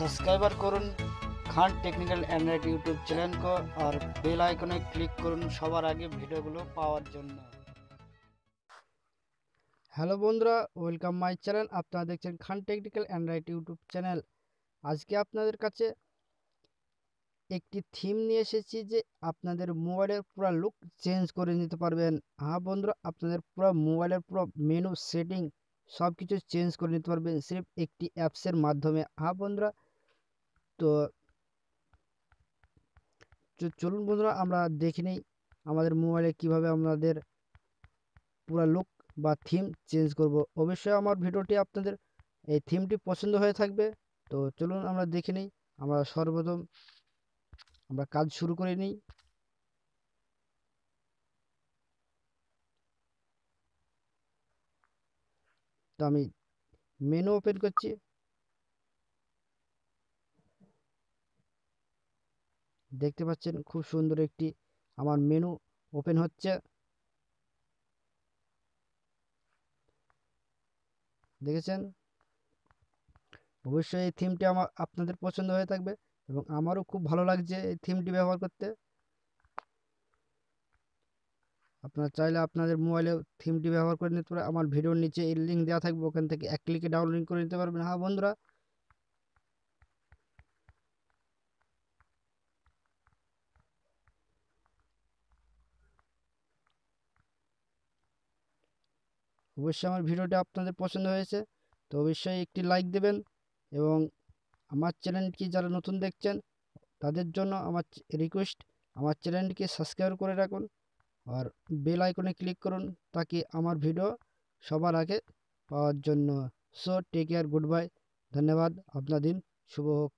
subscriber করুন Khan technical android YouTube channel কো আর বেল আইকনে ক্লিক করুন সবার আগে ভিডিওগুলো পাওয়ার জন্য হ্যালো বন্ধুরা ওয়েলকাম মাই চ্যানেল আপনারা দেখছেন Khan technical android YouTube channel আজকে আপনাদের কাছে একটি থিম নিয়ে এসেছি যে আপনাদের মোবাইলের পুরো লুক চেঞ্জ করে নিতে পারবেন হ্যাঁ বন্ধুরা আপনাদের পুরো মোবাইলের পুরো মেনু সেটিং সব কিছু চেঞ্জ করে নিতে পারবেন সির্ফ একটি অ্যাপসের মাধ্যমে হ্যাঁ বন্ধুরা তো চলুন বন্ধুরা আমরা দেখে নিই আমাদের মোবাইলে কিভাবে আমাদের পুরা লুক বা থিম চেঞ্জ করব অবশ্যই আমার ভিডিওটি আপনাদের এই থিমটি পছন্দ হয়ে থাকবে তো চলুন আমরা দেখে নিই আমরা সর্বপ্রথম আমরা কাজ শুরু করে নিই তো আমি মেনু ওপেন করছি দেখতে পাচ্ছেন খুব সুন্দর একটি আমার মেনু ওপেন হচ্ছে দেখেছেন অবশ্যই এই থিমটি আমার আপনাদের পছন্দ হয়ে থাকবে এবং আমারও খুব ভালো লাগছে এই থিমটি ব্যবহার করতে আপনারা চাইলে আপনাদের মোবাইলে থিমটি ব্যবহার করে নিতে পারে আমার ভিডিওর নিচে এই লিঙ্ক দেওয়া থাকবে ওখান থেকে এক ক্লিকে ডাউনলোড করে নিতে পারবেন হ্যাঁ বন্ধুরা অবশ্যই আমার ভিডিওটা আপনাদের পছন্দ হয়েছে তো অবশ্যই একটি লাইক দেবেন এবং আমার চ্যানেলটি যারা নতুন দেখছেন তাদের জন্য আমার রিকোয়েস্ট আমার চ্যানেলটিকে সাবস্ক্রাইব করে রাখুন আর বেল আইকনে ক্লিক করুন তাকে আমার ভিডিও সবার আগে পাওয়ার জন্য so take care goodbye ধন্যবাদ আপনার দিন শুভ হোক